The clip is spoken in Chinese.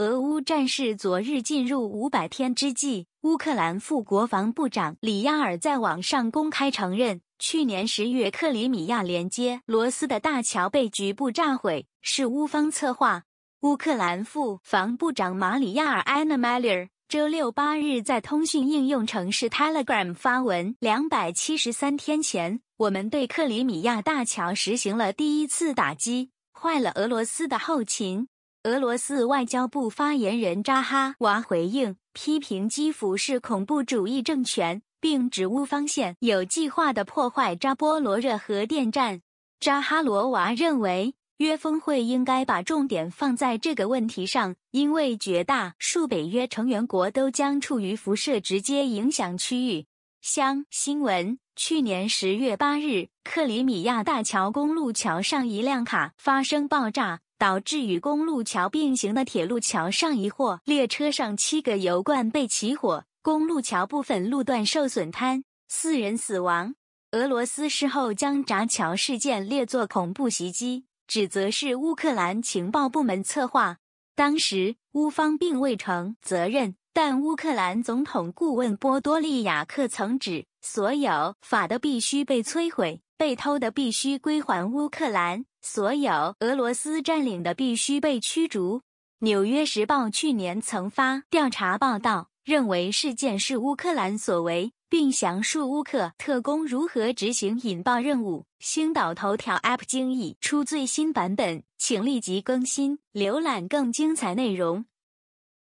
俄乌战事昨日进入五百天之际，乌克兰副国防部长里亚尔在网上公开承认，去年十月克里米亚连接罗斯的大桥被局部炸毁，是乌方策划。乌克兰副防部长马里亚尔 a n a 里尔 m a i e r 周六八日在通讯应用城市 Telegram 发文：“两百七十三天前，我们对克里米亚大桥实行了第一次打击，坏了俄罗斯的后勤。”俄罗斯外交部发言人扎哈娃回应批评基辅是恐怖主义政权，并指乌方现有计划的破坏扎波罗热核电站。扎哈罗娃认为，约峰会应该把重点放在这个问题上，因为绝大数北约成员国都将处于辐射直接影响区域。相新闻：去年十月八日，克里米亚大桥公路桥上一辆卡发生爆炸。导致与公路桥并行的铁路桥上一货列车上七个油罐被起火，公路桥部分路段受损瘫，四人死亡。俄罗斯事后将炸桥事件列作恐怖袭击，指责是乌克兰情报部门策划。当时乌方并未承责任，但乌克兰总统顾问波多利亚克曾指：所有法的必须被摧毁，被偷的必须归还乌克兰。所有俄罗斯占领的必须被驱逐。《纽约时报》去年曾发调查报道，认为事件是乌克兰所为，并详述乌克特工如何执行引爆任务。星岛头条 App 精益出最新版本，请立即更新，浏览更精彩内容。